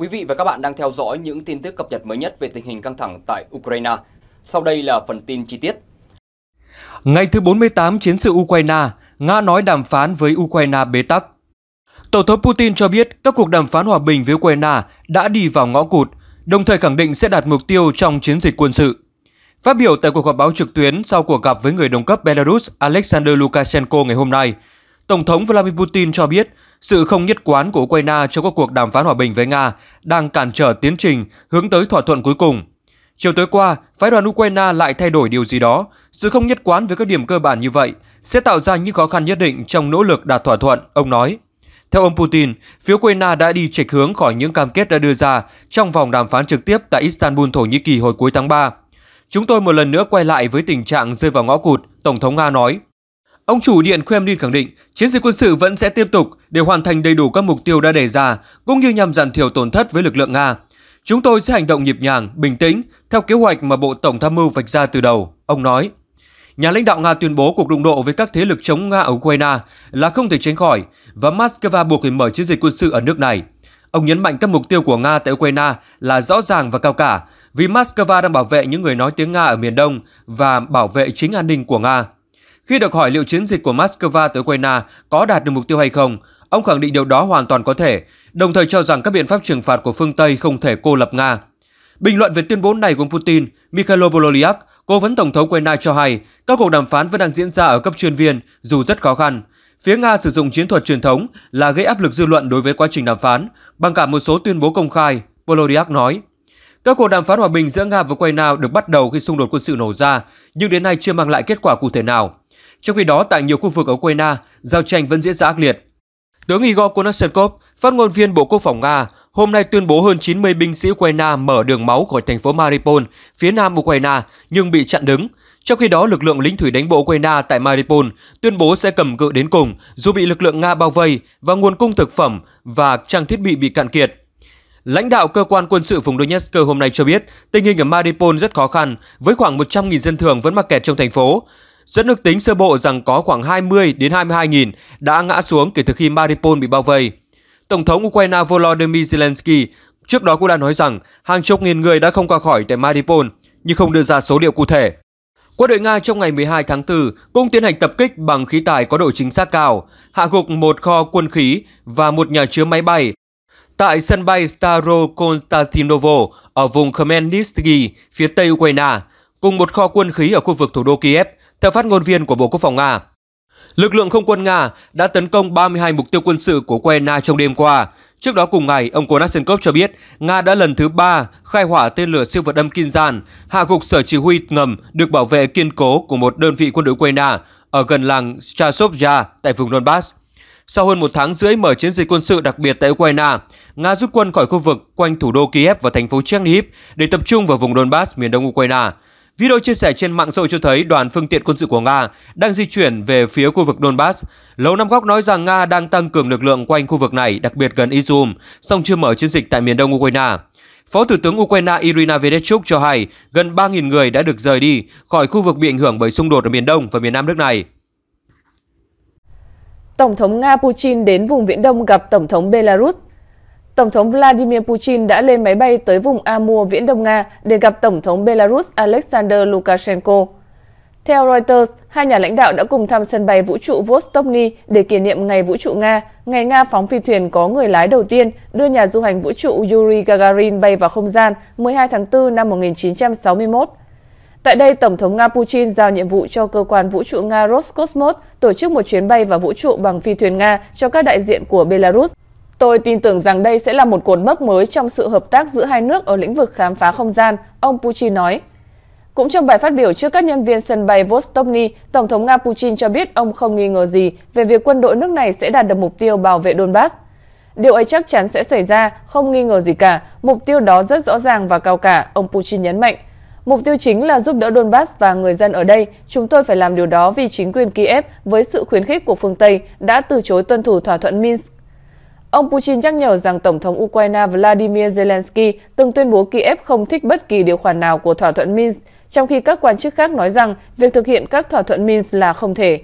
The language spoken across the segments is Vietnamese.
Quý vị và các bạn đang theo dõi những tin tức cập nhật mới nhất về tình hình căng thẳng tại Ukraine. Sau đây là phần tin chi tiết. Ngày thứ 48 chiến sự Ukraine, Nga nói đàm phán với Ukraine bế tắc. Tổng thống Putin cho biết các cuộc đàm phán hòa bình với Ukraine đã đi vào ngõ cụt, đồng thời khẳng định sẽ đạt mục tiêu trong chiến dịch quân sự. Phát biểu tại cuộc họp báo trực tuyến sau cuộc gặp với người đồng cấp Belarus Alexander Lukashenko ngày hôm nay, Tổng thống Vladimir Putin cho biết sự không nhất quán của Ukraine trong các cuộc đàm phán hòa bình với Nga đang cản trở tiến trình hướng tới thỏa thuận cuối cùng. Chiều tối qua, phái đoàn Ukraine lại thay đổi điều gì đó. Sự không nhất quán với các điểm cơ bản như vậy sẽ tạo ra những khó khăn nhất định trong nỗ lực đạt thỏa thuận, ông nói. Theo ông Putin, phía Ukraine đã đi chệch hướng khỏi những cam kết đã đưa ra trong vòng đàm phán trực tiếp tại Istanbul, Thổ Nhĩ Kỳ hồi cuối tháng 3. Chúng tôi một lần nữa quay lại với tình trạng rơi vào ngõ cụt, Tổng thống Nga nói. Ông chủ Điện Kremlin khẳng định chiến dịch quân sự vẫn sẽ tiếp tục để hoàn thành đầy đủ các mục tiêu đã đề ra, cũng như nhằm giảm thiểu tổn thất với lực lượng Nga. Chúng tôi sẽ hành động nhịp nhàng, bình tĩnh, theo kế hoạch mà Bộ Tổng tham mưu vạch ra từ đầu, ông nói. Nhà lãnh đạo Nga tuyên bố cuộc đụng độ với các thế lực chống Nga ở Ukraine là không thể tránh khỏi và Moscow buộc phải mở chiến dịch quân sự ở nước này. Ông nhấn mạnh các mục tiêu của Nga tại Ukraine là rõ ràng và cao cả, vì Moscow đang bảo vệ những người nói tiếng Nga ở miền Đông và bảo vệ chính an ninh của Nga. Khi được hỏi liệu chiến dịch của Moscow tới Ukraine có đạt được mục tiêu hay không, ông khẳng định điều đó hoàn toàn có thể, đồng thời cho rằng các biện pháp trừng phạt của phương Tây không thể cô lập Nga. Bình luận về tuyên bố này của Putin, Mikhail Pololyak, cố vấn Tổng thống Ukraine cho hay các cuộc đàm phán vẫn đang diễn ra ở cấp chuyên viên, dù rất khó khăn. Phía Nga sử dụng chiến thuật truyền thống là gây áp lực dư luận đối với quá trình đàm phán, bằng cả một số tuyên bố công khai, Pololyak nói. Các cuộc đàm phán hòa bình giữa Nga và Ukraine được bắt đầu khi xung đột quân sự nổ ra, nhưng đến nay chưa mang lại kết quả cụ thể nào. Trong khi đó, tại nhiều khu vực ở Ukraine, giao tranh vẫn diễn ra ác liệt. Tướng Igor Konashenkov, phát ngôn viên Bộ Quốc phòng Nga, hôm nay tuyên bố hơn 90 binh sĩ Ukraine mở đường máu khỏi thành phố Mariupol, phía nam Ukraine, nhưng bị chặn đứng. Trong khi đó, lực lượng lính thủy đánh bộ Ukraine tại Mariupol tuyên bố sẽ cầm cự đến cùng dù bị lực lượng Nga bao vây và nguồn cung thực phẩm và trang thiết bị bị cạn kiệt. Lãnh đạo cơ quan quân sự vùng Donetsk hôm nay cho biết tình hình ở Mariupol rất khó khăn với khoảng 100.000 dân thường vẫn mắc kẹt trong thành phố dẫn ước tính sơ bộ rằng có khoảng 20 đến 22 nghìn đã ngã xuống kể từ khi Mariupol bị bao vây. Tổng thống Ukraine Volodymyr Zelensky trước đó cũng đã nói rằng hàng chục nghìn người đã không qua khỏi tại Mariupol, nhưng không đưa ra số liệu cụ thể. Quân đội Nga trong ngày 12 tháng 4 cũng tiến hành tập kích bằng khí tài có độ chính xác cao, hạ gục một kho quân khí và một nhà chứa máy bay tại sân bay Starokonstantinovo ở vùng Khmelnytsky phía tây Ukraine, cùng một kho quân khí ở khu vực thủ đô Kiev theo phát ngôn viên của Bộ Quốc phòng Nga, lực lượng không quân Nga đã tấn công 32 mục tiêu quân sự của Ukraine trong đêm qua. Trước đó cùng ngày, ông Konashenkov cho biết Nga đã lần thứ ba khai hỏa tên lửa siêu vật âm Kinzhan, hạ gục sở chỉ huy ngầm được bảo vệ kiên cố của một đơn vị quân đội Ukraine ở gần làng Chasovya tại vùng Donbass. Sau hơn một tháng rưỡi mở chiến dịch quân sự đặc biệt tại Ukraine, Nga rút quân khỏi khu vực quanh thủ đô Kiev và thành phố Chernihiv để tập trung vào vùng Donbass miền đông Ukraine. Video chia sẻ trên mạng xã hội cho thấy đoàn phương tiện quân sự của Nga đang di chuyển về phía khu vực Donbass. Lầu Năm Góc nói rằng Nga đang tăng cường lực lượng quanh khu vực này, đặc biệt gần Izum, song chưa mở chiến dịch tại miền đông Ukraine. Phó Thủ tướng Ukraine Irina Vedechuk cho hay gần 3.000 người đã được rời đi khỏi khu vực bị ảnh hưởng bởi xung đột ở miền đông và miền nam nước này. Tổng thống Nga Putin đến vùng Viễn Đông gặp Tổng thống Belarus Tổng thống Vladimir Putin đã lên máy bay tới vùng Amur, Viễn Đông Nga để gặp Tổng thống Belarus Alexander Lukashenko. Theo Reuters, hai nhà lãnh đạo đã cùng thăm sân bay vũ trụ Vostokny để kỷ niệm Ngày Vũ trụ Nga, ngày Nga phóng phi thuyền có người lái đầu tiên đưa nhà du hành vũ trụ Yuri Gagarin bay vào không gian 12 tháng 4 năm 1961. Tại đây, Tổng thống Nga Putin giao nhiệm vụ cho cơ quan vũ trụ Nga Roscosmos tổ chức một chuyến bay vào vũ trụ bằng phi thuyền Nga cho các đại diện của Belarus. Tôi tin tưởng rằng đây sẽ là một cột mốc mới trong sự hợp tác giữa hai nước ở lĩnh vực khám phá không gian, ông Putin nói. Cũng trong bài phát biểu trước các nhân viên sân bay Vostokny, Tổng thống Nga Putin cho biết ông không nghi ngờ gì về việc quân đội nước này sẽ đạt được mục tiêu bảo vệ Donbass. Điều ấy chắc chắn sẽ xảy ra, không nghi ngờ gì cả, mục tiêu đó rất rõ ràng và cao cả, ông Putin nhấn mạnh. Mục tiêu chính là giúp đỡ Donbass và người dân ở đây. Chúng tôi phải làm điều đó vì chính quyền Kiev với sự khuyến khích của phương Tây đã từ chối tuân thủ thỏa thuận Minsk Ông Putin nhắc nhở rằng Tổng thống Ukraine Vladimir Zelensky từng tuyên bố Kiev không thích bất kỳ điều khoản nào của thỏa thuận Minsk, trong khi các quan chức khác nói rằng việc thực hiện các thỏa thuận Minsk là không thể.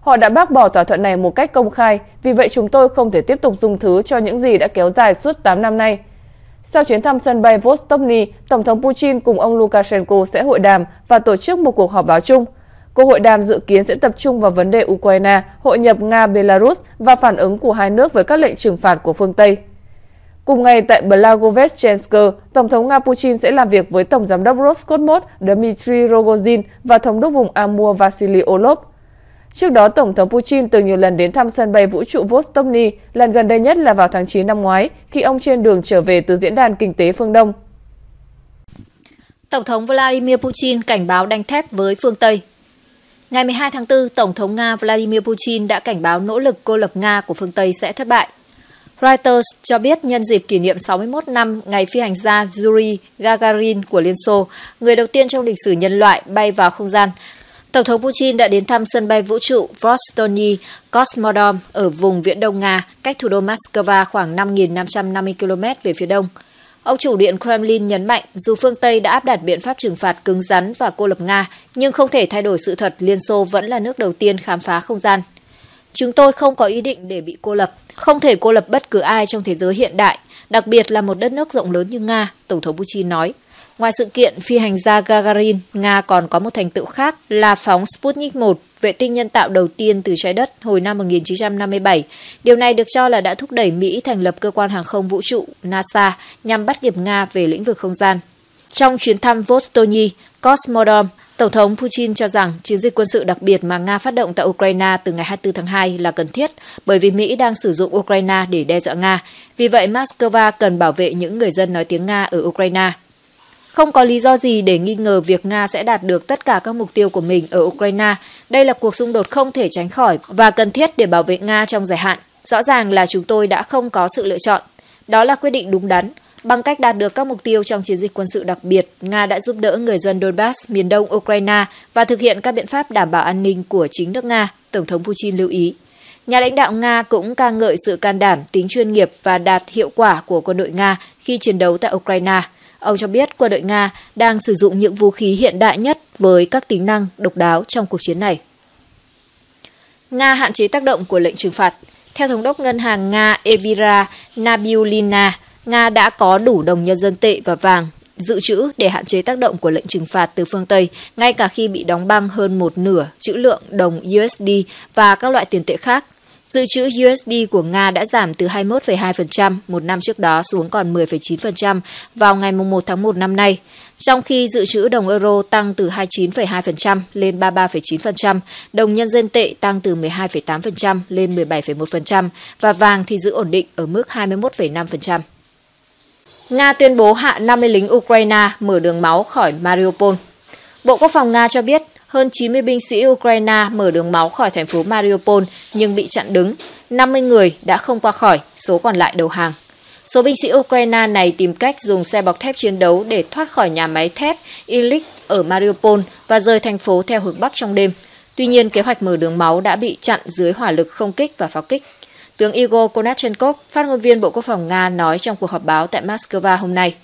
Họ đã bác bỏ thỏa thuận này một cách công khai, vì vậy chúng tôi không thể tiếp tục dùng thứ cho những gì đã kéo dài suốt 8 năm nay. Sau chuyến thăm sân bay Vostokny, Tổng thống Putin cùng ông Lukashenko sẽ hội đàm và tổ chức một cuộc họp báo chung. Cuộc hội đàm dự kiến sẽ tập trung vào vấn đề Ukraine, hội nhập Nga-Belarus và phản ứng của hai nước với các lệnh trừng phạt của phương Tây. Cùng ngày tại Blagovestchensk, Tổng thống Nga Putin sẽ làm việc với Tổng giám đốc Roscosmos Dmitry Rogozin và Thống đốc vùng Amur Vasily Olov. Trước đó, Tổng thống Putin từng nhiều lần đến thăm sân bay vũ trụ Vostokny, lần gần đây nhất là vào tháng 9 năm ngoái, khi ông trên đường trở về từ Diễn đàn Kinh tế Phương Đông. Tổng thống Vladimir Putin cảnh báo đanh thép với phương Tây Ngày 12 tháng 4, Tổng thống Nga Vladimir Putin đã cảnh báo nỗ lực cô lập Nga của phương Tây sẽ thất bại. Reuters cho biết nhân dịp kỷ niệm 61 năm ngày phi hành gia Yuri Gagarin của Liên Xô, người đầu tiên trong lịch sử nhân loại bay vào không gian, Tổng thống Putin đã đến thăm sân bay vũ trụ Vostony Cosmodrome ở vùng Viễn Đông Nga, cách thủ đô Moscow khoảng 5.550 km về phía đông – Ông chủ Điện Kremlin nhấn mạnh dù phương Tây đã áp đặt biện pháp trừng phạt cứng rắn và cô lập Nga, nhưng không thể thay đổi sự thật Liên Xô vẫn là nước đầu tiên khám phá không gian. Chúng tôi không có ý định để bị cô lập, không thể cô lập bất cứ ai trong thế giới hiện đại, đặc biệt là một đất nước rộng lớn như Nga, Tổng thống Putin nói. Ngoài sự kiện phi hành gia Gagarin, Nga còn có một thành tựu khác là phóng Sputnik 1, vệ tinh nhân tạo đầu tiên từ trái đất hồi năm 1957. Điều này được cho là đã thúc đẩy Mỹ thành lập cơ quan hàng không vũ trụ NASA nhằm bắt kịp Nga về lĩnh vực không gian. Trong chuyến thăm Vostony, Cosmodrome, Tổng thống Putin cho rằng chiến dịch quân sự đặc biệt mà Nga phát động tại Ukraine từ ngày 24 tháng 2 là cần thiết bởi vì Mỹ đang sử dụng Ukraine để đe dọa Nga. Vì vậy, Moscow cần bảo vệ những người dân nói tiếng Nga ở Ukraine. Không có lý do gì để nghi ngờ việc Nga sẽ đạt được tất cả các mục tiêu của mình ở Ukraine. Đây là cuộc xung đột không thể tránh khỏi và cần thiết để bảo vệ Nga trong dài hạn. Rõ ràng là chúng tôi đã không có sự lựa chọn. Đó là quyết định đúng đắn. Bằng cách đạt được các mục tiêu trong chiến dịch quân sự đặc biệt, Nga đã giúp đỡ người dân Donbass, miền đông Ukraine và thực hiện các biện pháp đảm bảo an ninh của chính nước Nga, Tổng thống Putin lưu ý. Nhà lãnh đạo Nga cũng ca ngợi sự can đảm, tính chuyên nghiệp và đạt hiệu quả của quân đội Nga khi chiến đấu tại Ukraine – Ông cho biết quân đội Nga đang sử dụng những vũ khí hiện đại nhất với các tính năng độc đáo trong cuộc chiến này. Nga hạn chế tác động của lệnh trừng phạt. Theo Thống đốc Ngân hàng Nga Evira Nabiulina, Nga đã có đủ đồng nhân dân tệ và vàng dự trữ để hạn chế tác động của lệnh trừng phạt từ phương Tây, ngay cả khi bị đóng băng hơn một nửa trữ lượng đồng USD và các loại tiền tệ khác Dự trữ USD của Nga đã giảm từ 21,2% một năm trước đó xuống còn 10,9% vào ngày 1 tháng 1 năm nay, trong khi dự trữ đồng euro tăng từ 29,2% lên 33,9%, đồng nhân dân tệ tăng từ 12,8% lên 17,1% và vàng thì giữ ổn định ở mức 21,5%. Nga tuyên bố hạ 50 lính Ukraine mở đường máu khỏi Mariupol. Bộ Quốc phòng Nga cho biết hơn 90 binh sĩ Ukraine mở đường máu khỏi thành phố Mariupol nhưng bị chặn đứng. 50 người đã không qua khỏi, số còn lại đầu hàng. Số binh sĩ Ukraine này tìm cách dùng xe bọc thép chiến đấu để thoát khỏi nhà máy thép Ilik ở Mariupol và rời thành phố theo hướng Bắc trong đêm. Tuy nhiên, kế hoạch mở đường máu đã bị chặn dưới hỏa lực không kích và pháo kích. Tướng Igor Konachenkov, phát ngôn viên Bộ Quốc phòng Nga nói trong cuộc họp báo tại Moscow hôm nay.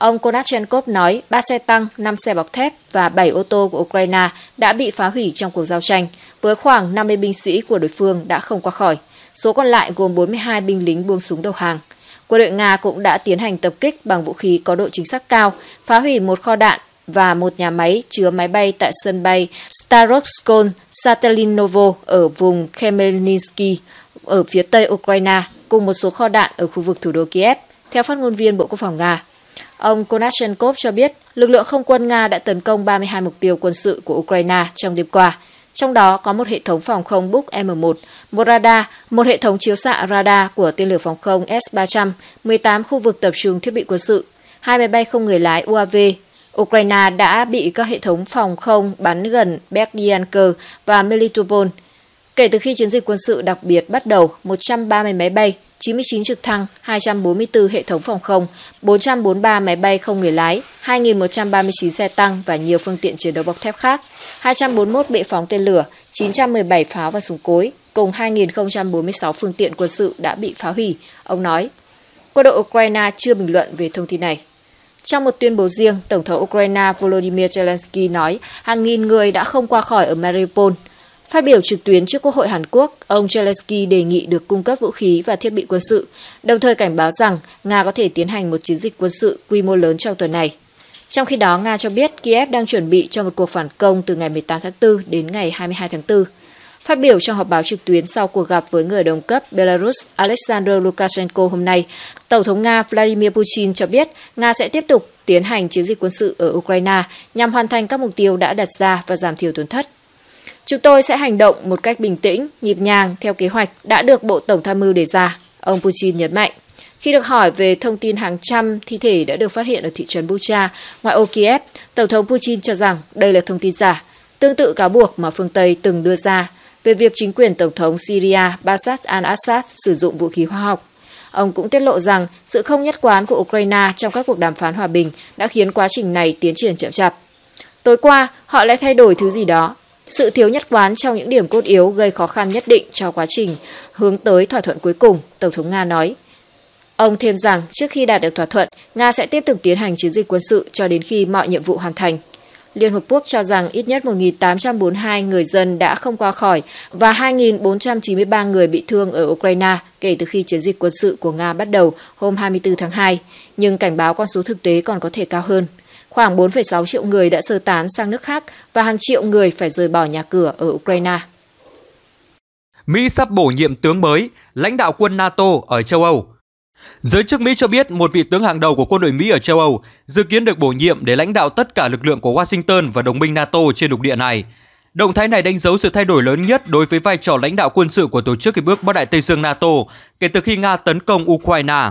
Ông Konachenkov nói 3 xe tăng, 5 xe bọc thép và 7 ô tô của Ukraine đã bị phá hủy trong cuộc giao tranh, với khoảng 50 binh sĩ của đối phương đã không qua khỏi. Số còn lại gồm 42 binh lính buông súng đầu hàng. Quân đội Nga cũng đã tiến hành tập kích bằng vũ khí có độ chính xác cao, phá hủy một kho đạn và một nhà máy chứa máy bay tại sân bay Starovskol Satelinovo ở vùng Khmelnytsky ở phía tây Ukraine cùng một số kho đạn ở khu vực thủ đô Kiev, theo phát ngôn viên Bộ Quốc phòng Nga. Ông Konashenkov cho biết lực lượng không quân Nga đã tấn công 32 mục tiêu quân sự của Ukraine trong đêm qua, trong đó có một hệ thống phòng không Buk M1, một radar, một hệ thống chiếu xạ radar của tên lửa phòng không S-300, 18 khu vực tập trung thiết bị quân sự, hai máy bay không người lái UAV. Ukraine đã bị các hệ thống phòng không bắn gần Berdyansk và Melitopol. Kể từ khi chiến dịch quân sự đặc biệt bắt đầu, 130 máy bay 99 trực thăng, 244 hệ thống phòng không, 443 máy bay không người lái, 2.139 xe tăng và nhiều phương tiện chiến đấu bọc thép khác, 241 bệ phóng tên lửa, 917 pháo và súng cối, cùng 2.046 phương tiện quân sự đã bị phá hủy, ông nói. Quân đội Ukraine chưa bình luận về thông tin này. Trong một tuyên bố riêng, Tổng thống Ukraine Volodymyr Zelensky nói hàng nghìn người đã không qua khỏi ở Mariupol – Phát biểu trực tuyến trước Quốc hội Hàn Quốc, ông Zelensky đề nghị được cung cấp vũ khí và thiết bị quân sự, đồng thời cảnh báo rằng Nga có thể tiến hành một chiến dịch quân sự quy mô lớn trong tuần này. Trong khi đó, Nga cho biết Kiev đang chuẩn bị cho một cuộc phản công từ ngày 18 tháng 4 đến ngày 22 tháng 4. Phát biểu trong họp báo trực tuyến sau cuộc gặp với người đồng cấp Belarus Alexander Lukashenko hôm nay, Tổng thống Nga Vladimir Putin cho biết Nga sẽ tiếp tục tiến hành chiến dịch quân sự ở Ukraine nhằm hoàn thành các mục tiêu đã đặt ra và giảm thiểu tổn thất Chúng tôi sẽ hành động một cách bình tĩnh, nhịp nhàng theo kế hoạch đã được Bộ Tổng tham mưu đề ra, ông Putin nhấn mạnh. Khi được hỏi về thông tin hàng trăm thi thể đã được phát hiện ở thị trấn Bucha, ngoại ô Kiev, Tổng thống Putin cho rằng đây là thông tin giả, tương tự cáo buộc mà phương Tây từng đưa ra về việc chính quyền Tổng thống Syria Bashar al-Assad sử dụng vũ khí hóa học. Ông cũng tiết lộ rằng sự không nhất quán của Ukraine trong các cuộc đàm phán hòa bình đã khiến quá trình này tiến triển chậm chạp. Tối qua, họ lại thay đổi thứ gì đó sự thiếu nhất quán trong những điểm cốt yếu gây khó khăn nhất định cho quá trình hướng tới thỏa thuận cuối cùng, Tổng thống Nga nói. Ông thêm rằng trước khi đạt được thỏa thuận, Nga sẽ tiếp tục tiến hành chiến dịch quân sự cho đến khi mọi nhiệm vụ hoàn thành. Liên Hợp Quốc cho rằng ít nhất 1.842 người dân đã không qua khỏi và 2.493 người bị thương ở Ukraine kể từ khi chiến dịch quân sự của Nga bắt đầu hôm 24 tháng 2, nhưng cảnh báo con số thực tế còn có thể cao hơn. Khoảng 4,6 triệu người đã sơ tán sang nước khác và hàng triệu người phải rời bỏ nhà cửa ở Ukraine. Mỹ sắp bổ nhiệm tướng mới, lãnh đạo quân NATO ở châu Âu. Giới chức Mỹ cho biết một vị tướng hàng đầu của quân đội Mỹ ở châu Âu dự kiến được bổ nhiệm để lãnh đạo tất cả lực lượng của Washington và đồng minh NATO trên lục địa này. Động thái này đánh dấu sự thay đổi lớn nhất đối với vai trò lãnh đạo quân sự của tổ chức Hiệp ước Bắc Đại Tây Dương NATO kể từ khi Nga tấn công Ukraine.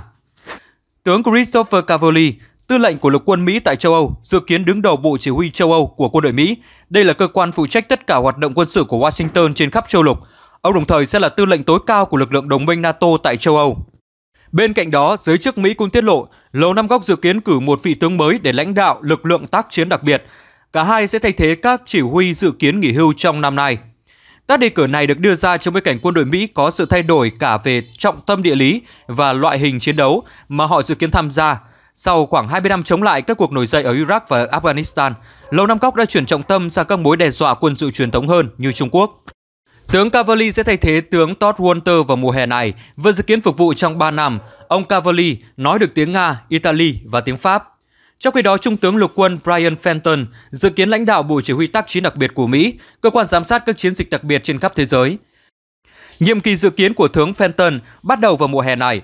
Tướng Christopher Cavoli, Tư lệnh của lục quân Mỹ tại châu Âu dự kiến đứng đầu Bộ Chỉ huy châu Âu của quân đội Mỹ. Đây là cơ quan phụ trách tất cả hoạt động quân sự của Washington trên khắp châu lục. Ông đồng thời sẽ là tư lệnh tối cao của lực lượng đồng minh NATO tại châu Âu. Bên cạnh đó, giới chức Mỹ cũng tiết lộ Lầu Năm Góc dự kiến cử một vị tướng mới để lãnh đạo lực lượng tác chiến đặc biệt. Cả hai sẽ thay thế các chỉ huy dự kiến nghỉ hưu trong năm nay. Các đề cử này được đưa ra trong bối cảnh quân đội Mỹ có sự thay đổi cả về trọng tâm địa lý và loại hình chiến đấu mà họ dự kiến tham gia – sau khoảng 20 năm chống lại các cuộc nổi dậy ở Iraq và Afghanistan, Lầu Năm Góc đã chuyển trọng tâm sang các mối đe dọa quân sự truyền thống hơn như Trung Quốc. Tướng Cavalli sẽ thay thế tướng Todd Walter vào mùa hè này vừa dự kiến phục vụ trong 3 năm. Ông Cavalli nói được tiếng Nga, Italy và tiếng Pháp. Trong khi đó, Trung tướng lục quân Brian Fenton dự kiến lãnh đạo Bộ Chỉ huy tác chiến đặc biệt của Mỹ, cơ quan giám sát các chiến dịch đặc biệt trên khắp thế giới. Nhiệm kỳ dự kiến của tướng Fenton bắt đầu vào mùa hè này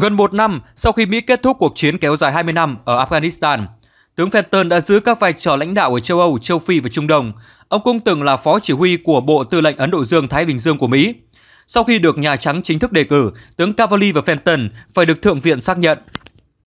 Gần một năm sau khi Mỹ kết thúc cuộc chiến kéo dài 20 năm ở Afghanistan, tướng Fenton đã giữ các vai trò lãnh đạo ở châu Âu, châu Phi và Trung Đông. Ông cũng từng là phó chỉ huy của Bộ Tư lệnh Ấn Độ Dương-Thái Bình Dương của Mỹ. Sau khi được Nhà Trắng chính thức đề cử, tướng Cavalli và Fenton phải được Thượng viện xác nhận